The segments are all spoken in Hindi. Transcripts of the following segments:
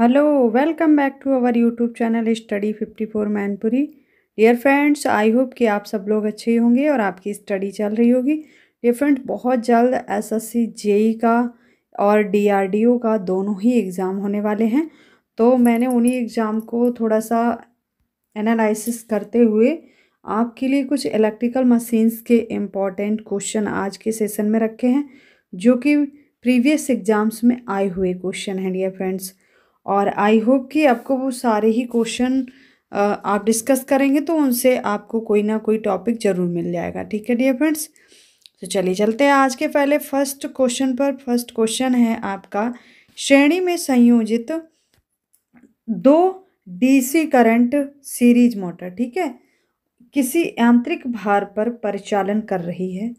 hello welcome back to our YouTube channel study fifty four Mainpuri dear friends I hope कि आप सब लोग अच्छे होंगे और आपकी स्टडी चल रही होगी डियर फ्रेंड बहुत जल्द एसएससी जेई e का और डीआरडीओ का दोनों ही एग्ज़ाम होने वाले हैं तो मैंने उन्हीं एग्ज़ाम को थोड़ा सा एनालिसिस करते हुए आपके लिए कुछ इलेक्ट्रिकल मशीन्स के इम्पॉर्टेंट क्वेश्चन आज के सेशन में रखे हैं जो कि प्रीवियस एग्ज़ाम्स में आए हुए क्वेश्चन हैं डियर फ्रेंड्स और आई होप कि आपको वो सारे ही क्वेश्चन आप डिस्कस करेंगे तो उनसे आपको कोई ना कोई टॉपिक ज़रूर मिल जाएगा ठीक है डियर फ्रेंड्स तो चलिए चलते हैं आज के पहले फर्स्ट क्वेश्चन पर फर्स्ट क्वेश्चन है आपका श्रेणी में संयोजित दो डीसी करंट सीरीज मोटर ठीक है किसी यांत्रिक भार पर परिचालन कर रही है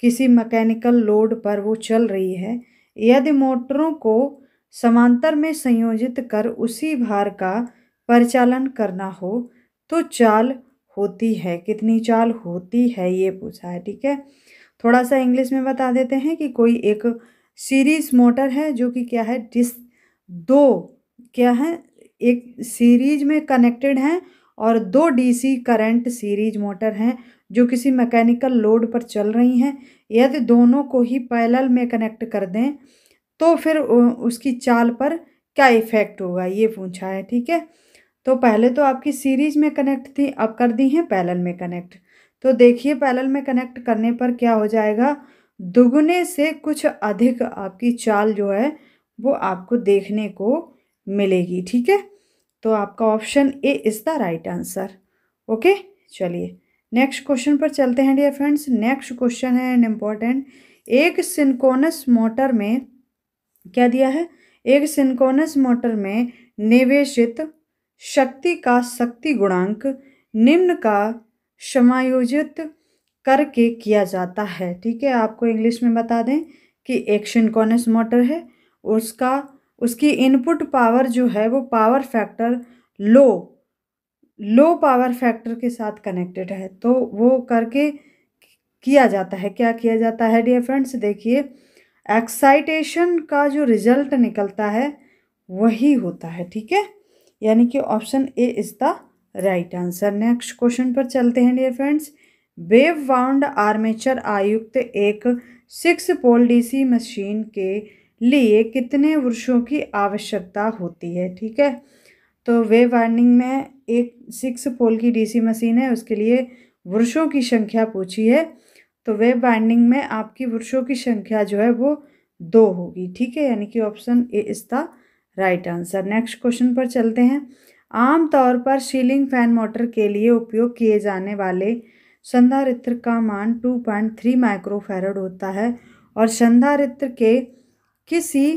किसी मैकेनिकल लोड पर वो चल रही है यदि मोटरों को समांतर में संयोजित कर उसी भार का परिचालन करना हो तो चाल होती है कितनी चाल होती है ये पूछा है ठीक है थोड़ा सा इंग्लिश में बता देते हैं कि कोई एक सीरीज मोटर है जो कि क्या है डिस दो क्या है एक सीरीज में कनेक्टेड हैं और दो डीसी करंट सीरीज मोटर हैं जो किसी मैकेनिकल लोड पर चल रही हैं यदि दोनों को ही पैरेलल में कनेक्ट कर दें तो फिर उसकी चाल पर क्या इफ़ेक्ट होगा ये पूछा है ठीक है तो पहले तो आपकी सीरीज में कनेक्ट थी अब कर दी है पैलल में कनेक्ट तो देखिए पैलल में कनेक्ट करने पर क्या हो जाएगा दुगुने से कुछ अधिक आपकी चाल जो है वो आपको देखने को मिलेगी ठीक है तो आपका option A is the right answer okay चलिए नेक्स्ट क्वेश्चन पर चलते हैं डियर फ्रेंड्स नेक्स्ट क्वेश्चन है एंड इम्पॉर्टेंट एक सिंकोनस मोटर में क्या दिया है एक सिंकोनस मोटर में निवेशित शक्ति का शक्ति गुणांक निम्न का समायोजित करके किया जाता है ठीक है आपको इंग्लिश में बता दें कि एक सिंकोनस मोटर है उसका उसकी इनपुट पावर जो है वो power factor low low power factor के साथ कनेक्टेड है तो वो करके किया जाता है क्या किया जाता है डियर फ्रेंड्स देखिए एक्साइटेशन का जो रिजल्ट निकलता है वही होता है ठीक है यानी कि option A is the right answer next question पर चलते हैं dear friends wave wound armature आयुक्त एक सिक्स पोल डीसी मशीन के लिए कितने वर्षों की आवश्यकता होती है ठीक है तो वेव वाइंडिंग में एक सिक्स पोल की डीसी मशीन है उसके लिए वर्षों की संख्या पूछी है तो वेब बाइंडिंग में आपकी पुरुषों की संख्या जो है वो दो होगी ठीक है यानी कि option A is the right answer next question पर चलते हैं आम तौर पर सीलिंग फैन मोटर के लिए उपयोग किए जाने वाले संधारित्र का मान टू पॉइंट थ्री माइक्रोफेरड होता है और संधारित्र के किसी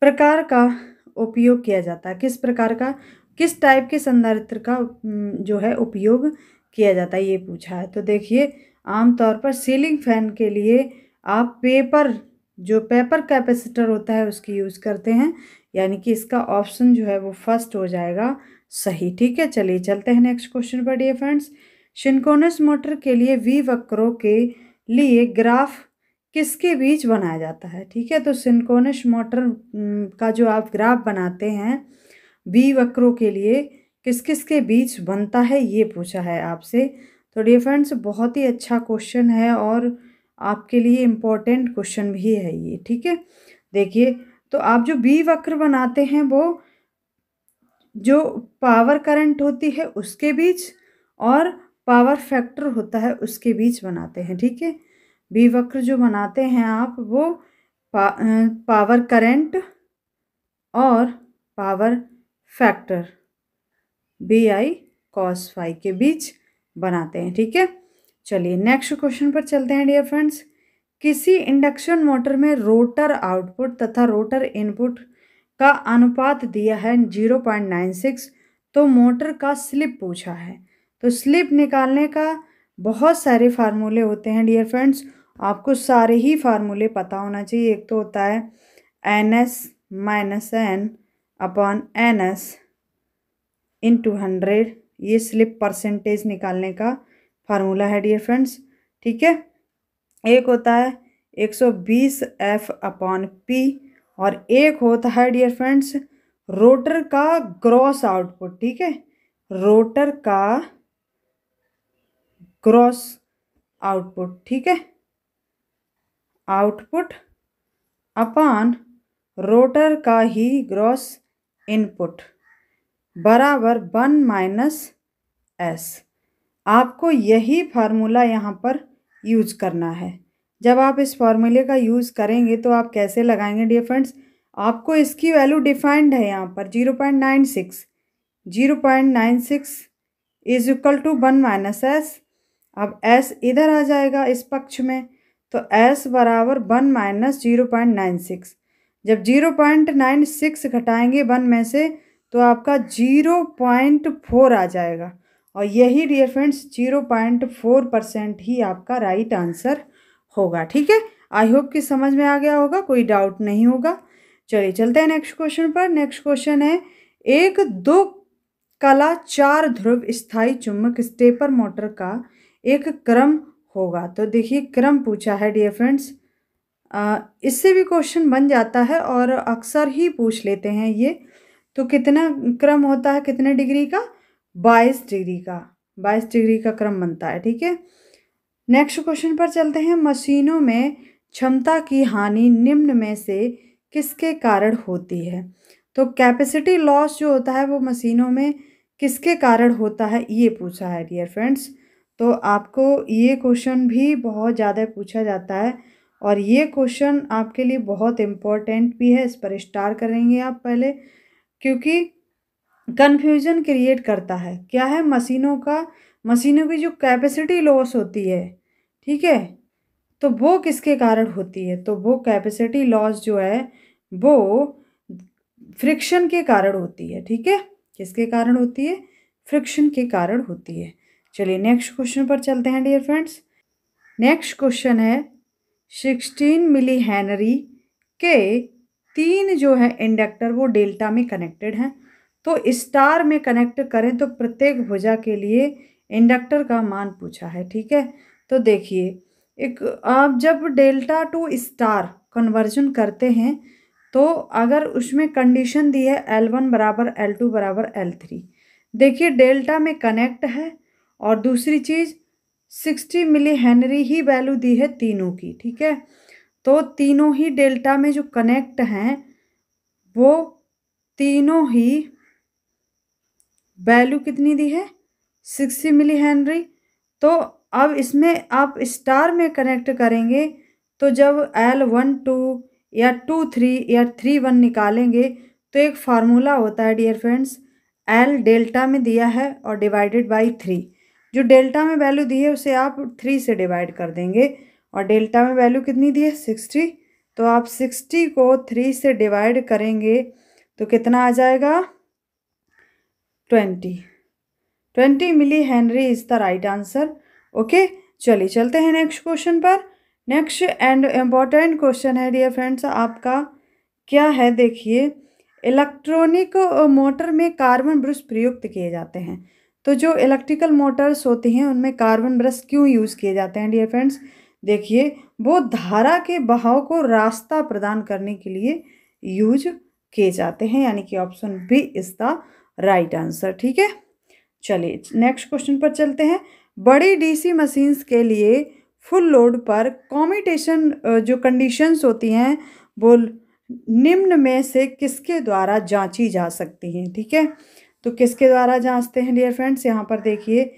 प्रकार का उपयोग किया जाता है किस प्रकार का किस टाइप के संधारित्र का जो है उपयोग किया जाता है ये पूछा है तो देखिए आमतौर पर सीलिंग फैन के लिए आप पेपर जो पेपर कैपेसिटर होता है उसकी यूज़ करते हैं यानी कि इसका ऑप्शन जो है वो फर्स्ट हो जाएगा सही ठीक है चलिए चलते हैं नेक्स्ट क्वेश्चन पर डी फ्रेंड्स शिनकोनस मोटर के लिए वी वक्रों के लिए ग्राफ किसके बीच बनाया जाता है ठीक है तो सिनकोनस मोटर का जो आप ग्राफ बनाते हैं वी वक्रों के लिए किस किस के बीच बनता है ये पूछा है आपसे तो डियर फ्रेंड्स बहुत ही अच्छा क्वेश्चन है और आपके लिए इम्पोर्टेंट क्वेश्चन भी है ये ठीक है देखिए तो आप जो बी वक्र बनाते हैं वो जो पावर करंट होती है उसके बीच और पावर फैक्टर होता है उसके बीच बनाते हैं ठीक है बी वक्र जो बनाते हैं आप वो पा, पावर करंट और power factor B I cos phi के बीच बनाते हैं ठीक है चलिए नेक्स्ट क्वेश्चन पर चलते हैं डियर फ्रेंड्स किसी इंडक्शन मोटर में रोटर आउटपुट तथा रोटर इनपुट का अनुपात दिया है जीरो पॉइंट नाइन सिक्स तो मोटर का स्लिप पूछा है तो स्लिप निकालने का बहुत सारे फार्मूले होते हैं डियर फ्रेंड्स आपको सारे ही फार्मूले पता होना चाहिए एक तो होता है N S minus N upon N S into hundred ये स्लिप परसेंटेज निकालने का फार्मूला है डियर फ्रेंड्स ठीक है एक होता है 120 एफ अपॉन पी और एक होता है डियर फ्रेंड्स रोटर का ग्रॉस आउटपुट ठीक है रोटर का ग्रॉस आउटपुट ठीक है आउटपुट अपॉन रोटर का ही ग्रॉस इनपुट बराबर वन माइनस एस आपको यही फार्मूला यहाँ पर यूज़ करना है जब आप इस फार्मूले का यूज़ करेंगे तो आप कैसे लगाएंगे डियर फ्रेंड्स आपको इसकी वैल्यू डिफाइंड है यहाँ पर zero point nine six zero point nine six is equal to one minus S अब एस इधर आ जाएगा इस पक्ष में तो एस बराबर one minus zero point nine six जब जीरो पॉइंट नाइन सिक्स घटाएंगे वन में से तो आपका जीरो पॉइंट फोर आ जाएगा और यही dear friends zero point four percent ही आपका राइट right आंसर होगा ठीक है आई होप कि समझ में आ गया होगा कोई डाउट नहीं होगा चलिए चलते हैं नेक्स्ट क्वेश्चन पर नेक्स्ट क्वेश्चन है एक दो कला चार ध्रुव स्थाई चुम्बक स्टेपर मोटर का एक क्रम होगा तो देखिए क्रम पूछा है डियर फ्रेंड्स इससे भी क्वेश्चन बन जाता है और अक्सर ही पूछ लेते हैं ये तो कितना क्रम होता है कितने डिग्री का बाईस डिग्री का बाईस डिग्री का क्रम बनता है ठीक है नेक्स्ट क्वेश्चन पर चलते हैं मशीनों में क्षमता की हानि निम्न में से किसके कारण होती है तो कैपेसिटी लॉस जो होता है वो मशीनों में किसके कारण होता है ये पूछा है डियर फ्रेंड्स तो आपको ये क्वेश्चन भी बहुत ज़्यादा पूछा जाता है और ये क्वेश्चन आपके लिए बहुत इम्पोर्टेंट भी है इस पर स्टार करेंगे आप पहले क्योंकि कन्फ्यूजन क्रिएट करता है क्या है मशीनों का मशीनों की जो कैपेसिटी लॉस होती है ठीक है तो वो किसके कारण होती है तो वो कैपेसिटी लॉस जो है वो फ्रिक्शन के कारण होती है ठीक है किसके कारण होती है फ्रिक्शन के कारण होती है चलिए नेक्स्ट क्वेश्चन पर चलते हैं डियर फ्रेंड्स नेक्स्ट क्वेश्चन है सिक्सटीन मिली हैनरी के तीन जो है इंडक्टर वो डेल्टा में कनेक्टेड हैं तो स्टार में कनेक्ट करें तो प्रत्येक भुजा के लिए इंडक्टर का मान पूछा है ठीक है तो देखिए एक आप जब डेल्टा टू स्टार कन्वर्जन करते हैं तो अगर उसमें कंडीशन दी है एल वन बराबर एल टू बराबर एल थ्री देखिए डेल्टा में कनेक्ट है और दूसरी चीज़ सिक्सटी मिली हेनरी ही वैल्यू दी है तीनों की ठीक है तो तीनों ही डेल्टा में जो कनेक्ट हैं वो तीनों ही वैल्यू कितनी दी है सिक्सटी मिली हेनरी तो अब इसमें आप स्टार में कनेक्ट करेंगे तो जब एल वन टू या टू थ्री या थ्री वन निकालेंगे तो एक फार्मूला होता है डियर फ्रेंड्स एल डेल्टा में दिया है और डिवाइडेड बाई थ्री जो डेल्टा में वैल्यू दी है उसे आप थ्री से डिवाइड कर देंगे और डेल्टा में वैल्यू कितनी दी है सिक्सटी तो आप सिक्सटी को थ्री से डिवाइड करेंगे तो कितना आ जाएगा twenty twenty milli henry is the right answer okay चलिए चलते हैं नेक्स्ट क्वेश्चन पर नेक्स्ट एंड इम्पॉर्टेंट क्वेश्चन है डियर फ्रेंड्स आपका क्या है देखिए इलेक्ट्रॉनिक मोटर में कार्बन ब्रश प्रयुक्त किए जाते हैं तो जो इलेक्ट्रिकल मोटर्स होती हैं उनमें कार्बन ब्रश क्यों यूज़ किए जाते हैं डियर फ्रेंड्स देखिए वो धारा के बहाव को रास्ता प्रदान करने के लिए यूज किए जाते हैं यानी कि option B is the right answer ठीक है चलिए नेक्स्ट क्वेश्चन पर चलते हैं बड़ी डीसी मशीन्स के लिए फुल लोड पर कॉमिटेशन जो कंडीशंस होती हैं वो निम्न में से किसके द्वारा जांची जा सकती हैं ठीक है तो किसके द्वारा जांचते हैं डियर फ्रेंड्स यहाँ पर देखिए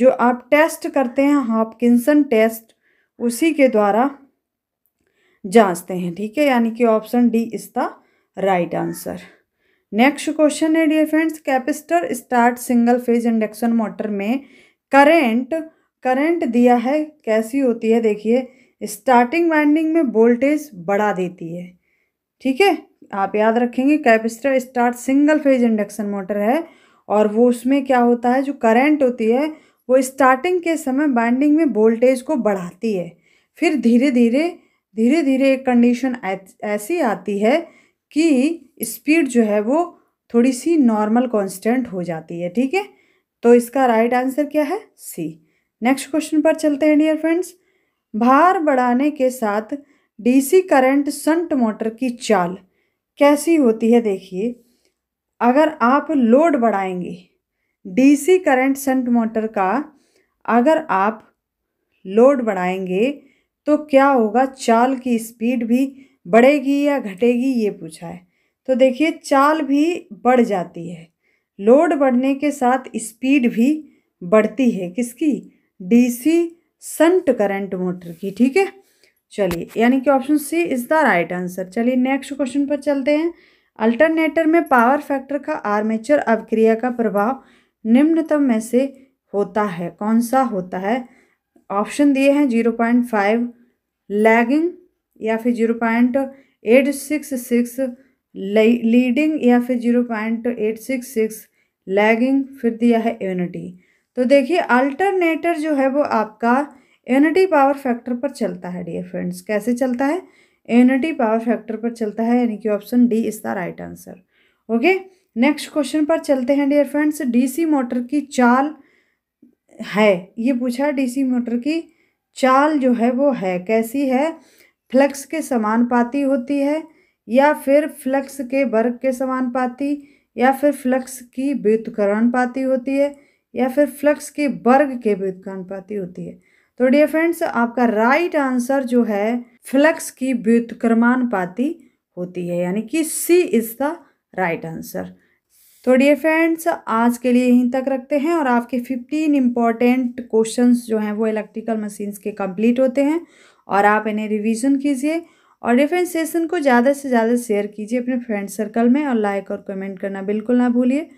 जो आप टेस्ट करते हैं हॉपकिंसन टेस्ट उसी के द्वारा जांचते हैं ठीक है यानी कि option D is the right answer next question है dear friends capacitor start single phase induction motor में करंट करंट दिया है कैसी होती है देखिए स्टार्टिंग वाइंडिंग में वोल्टेज बढ़ा देती है ठीक है आप याद रखेंगे capacitor start single phase induction motor है और वो उसमें क्या होता है जो करंट होती है वो स्टार्टिंग के समय बाइंडिंग में वोल्टेज को बढ़ाती है फिर धीरे धीरे धीरे धीरे एक कंडीशन ऐसी आती है कि स्पीड जो है वो थोड़ी सी नॉर्मल कांस्टेंट हो जाती है ठीक है तो इसका राइट right आंसर क्या है सी नेक्स्ट क्वेश्चन पर चलते हैं डियर फ्रेंड्स भार बढ़ाने के साथ डीसी करंट संट मोटर की चाल कैसी होती है देखिए अगर आप लोड बढ़ाएंगे डीसी करंट संट मोटर का अगर आप लोड बढ़ाएंगे तो क्या होगा चाल की स्पीड भी बढ़ेगी या घटेगी ये पूछा है तो देखिए चाल भी बढ़ जाती है लोड बढ़ने के साथ स्पीड भी बढ़ती है किसकी डीसी संट करंट मोटर की ठीक है चलिए यानी कि option C is the right answer चलिए नेक्स्ट क्वेश्चन पर चलते हैं अल्टरनेटर में पावर फैक्टर का आर्मेचर अवक्रिया का प्रभाव निम्नतम में से होता है कौन सा होता है ऑप्शन दिए हैं जीरो पॉइंट फाइव लैगिंग या फिर zero point eight six six leading या फिर zero point eight six six lagging फिर दिया है यूनिटी तो देखिए अल्टरनेटर जो है वो आपका यूनिटी पावर फैक्टर पर चलता है डियर फ्रेंड्स कैसे चलता है यूनिटी पावर फैक्टर पर चलता है यानी कि option D is the right answer okay next question पर चलते हैं डियर फ्रेंड्स डीसी मोटर की चाल है ये पूछा डीसी मोटर की चाल जो है वो है कैसी है फ्लक्स के समान पाती होती है या फिर फ्लक्स के वर्ग के समान पाती या फिर फ्लक्स की पाती होती है या फिर फ्लक्स के वर्ग के पाती होती है तो डियर फ्रेंड्स आपका राइट आंसर जो है फ्लक्स की व्युतक्रमानुपाती होती है यानी कि C is the right answer तो डियर फ्रेंड्स आज के लिए यहीं तक रखते हैं और आपके 15 इम्पॉर्टेंट क्वेश्चंस जो हैं वो इलेक्ट्रिकल मशीन्स के कंप्लीट होते हैं और आप इन्हें रिवीजन कीजिए और डिफेंस सेशन को ज़्यादा से ज़्यादा शेयर कीजिए अपने फ्रेंड सर्कल में और लाइक और कमेंट करना बिल्कुल ना भूलिए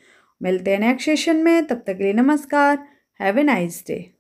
मिलते हैं नेक्स्ट सेशन में तब तक के लिए नमस्कार हैव ए नाइस डे